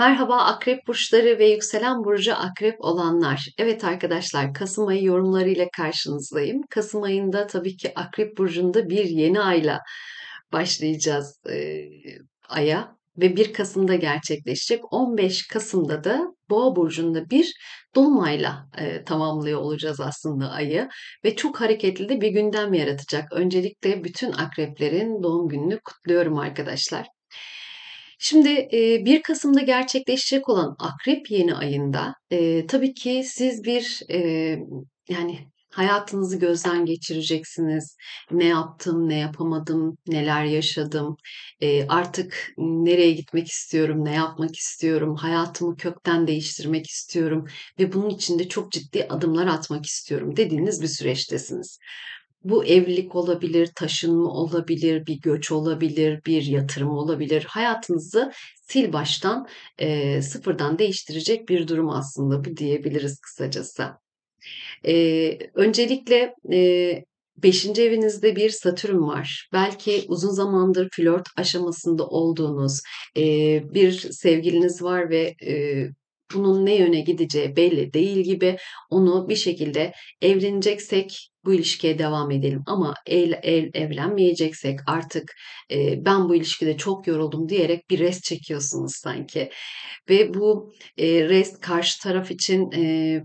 Merhaba akrep burçları ve yükselen burcu akrep olanlar. Evet arkadaşlar Kasım ayı yorumlarıyla karşınızdayım. Kasım ayında tabii ki akrep burcunda bir yeni ayla başlayacağız e, aya ve 1 Kasım'da gerçekleşecek. 15 Kasım'da da Boğa burcunda bir dolunayla e, tamamlıyor olacağız aslında ayı ve çok hareketli de bir gündem yaratacak. Öncelikle bütün akreplerin doğum gününü kutluyorum arkadaşlar. Şimdi 1 Kasım'da gerçekleşecek olan Akrep yeni ayında tabii ki siz bir yani hayatınızı gözden geçireceksiniz. Ne yaptım, ne yapamadım, neler yaşadım, artık nereye gitmek istiyorum, ne yapmak istiyorum, hayatımı kökten değiştirmek istiyorum ve bunun için de çok ciddi adımlar atmak istiyorum dediğiniz bir süreçtesiniz. Bu evlilik olabilir, taşınma olabilir, bir göç olabilir, bir yatırım olabilir. Hayatınızı sil baştan e, sıfırdan değiştirecek bir durum aslında bu diyebiliriz kısacası. E, öncelikle e, Beşinci evinizde bir Satürn var. Belki uzun zamandır flört aşamasında olduğunuz bir sevgiliniz var ve bunun ne yöne gideceği belli değil gibi onu bir şekilde evleneceksek bu ilişkiye devam edelim ama el, el evlenmeyeceksek artık e, ben bu ilişkide çok yoruldum diyerek bir rest çekiyorsunuz sanki ve bu e, rest karşı taraf için e,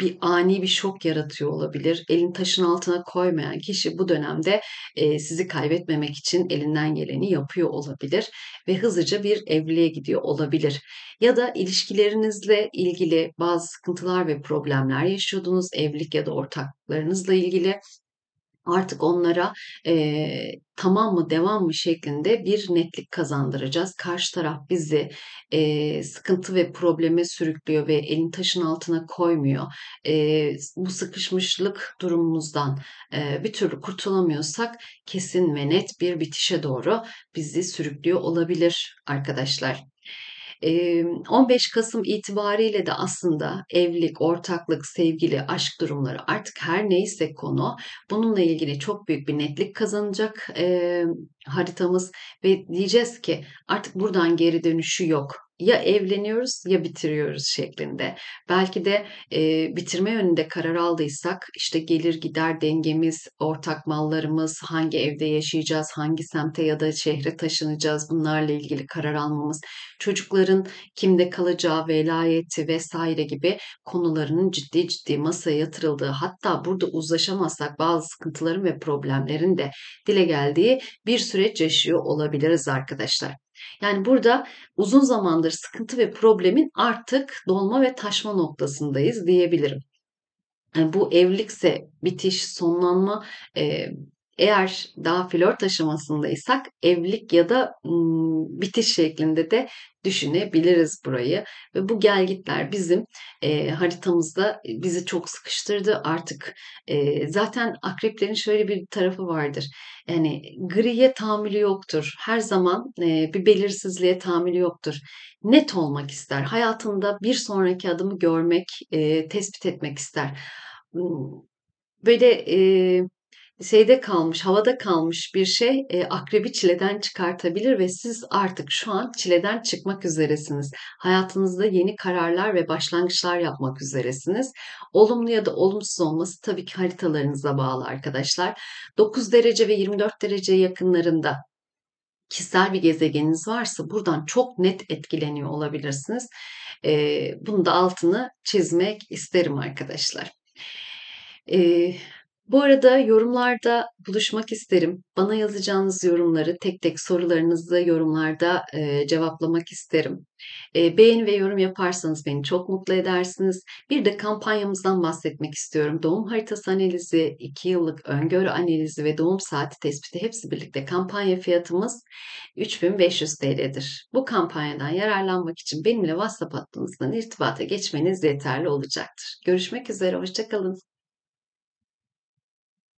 bir ani bir şok yaratıyor olabilir. elin taşın altına koymayan kişi bu dönemde e, sizi kaybetmemek için elinden geleni yapıyor olabilir ve hızlıca bir evliliğe gidiyor olabilir. Ya da ilişkilerinizle ilgili bazı sıkıntılar ve problemler yaşıyordunuz evlilik ya da ortaklarınızla ilgili artık onlara e, tamam mı devam mı şeklinde bir netlik kazandıracağız. Karşı taraf bizi e, sıkıntı ve probleme sürüklüyor ve elin taşın altına koymuyor. E, bu sıkışmışlık durumumuzdan e, bir türlü kurtulamıyorsak kesin ve net bir bitişe doğru bizi sürüklüyor olabilir arkadaşlar. 15 Kasım itibariyle de aslında evlilik, ortaklık, sevgili, aşk durumları artık her neyse konu bununla ilgili çok büyük bir netlik kazanacak haritamız ve diyeceğiz ki artık buradan geri dönüşü yok ya evleniyoruz ya bitiriyoruz şeklinde. Belki de e, bitirme yönünde karar aldıysak işte gelir gider dengemiz, ortak mallarımız, hangi evde yaşayacağız, hangi semte ya da şehre taşınacağız bunlarla ilgili karar almamız, çocukların kimde kalacağı, velayeti vesaire gibi konularının ciddi ciddi masaya yatırıldığı hatta burada uzlaşamazsak bazı sıkıntıların ve problemlerin de dile geldiği bir süreç yaşıyor olabiliriz arkadaşlar. Yani burada uzun zamandır sıkıntı ve problemin artık dolma ve taşma noktasındayız diyebilirim. Yani bu evlilikse bitiş, sonlanma, e, eğer daha flört aşamasındaysak evlilik ya da bitiş şeklinde de düşünebiliriz burayı. Ve bu gelgitler bizim e, haritamızda bizi çok sıkıştırdı artık. E, zaten akreplerin şöyle bir tarafı vardır. Yani griye tahammülü yoktur. Her zaman e, bir belirsizliğe tahammülü yoktur. Net olmak ister. Hayatında bir sonraki adımı görmek, e, tespit etmek ister. Böyle... E, şeyde kalmış, havada kalmış bir şey e, akrebi çileden çıkartabilir ve siz artık şu an çileden çıkmak üzeresiniz. Hayatınızda yeni kararlar ve başlangıçlar yapmak üzeresiniz. Olumlu ya da olumsuz olması tabii ki haritalarınıza bağlı arkadaşlar. 9 derece ve 24 derece yakınlarında kişisel bir gezegeniniz varsa buradan çok net etkileniyor olabilirsiniz. E, bunu da altını çizmek isterim arkadaşlar. Eee bu arada yorumlarda buluşmak isterim. Bana yazacağınız yorumları, tek tek sorularınızı yorumlarda e, cevaplamak isterim. E, beğeni ve yorum yaparsanız beni çok mutlu edersiniz. Bir de kampanyamızdan bahsetmek istiyorum. Doğum haritası analizi, 2 yıllık öngörü analizi ve doğum saati tespiti hepsi birlikte kampanya fiyatımız 3500 TL'dir. Bu kampanyadan yararlanmak için benimle WhatsApp hattımızdan irtibata geçmeniz yeterli olacaktır. Görüşmek üzere, hoşçakalın.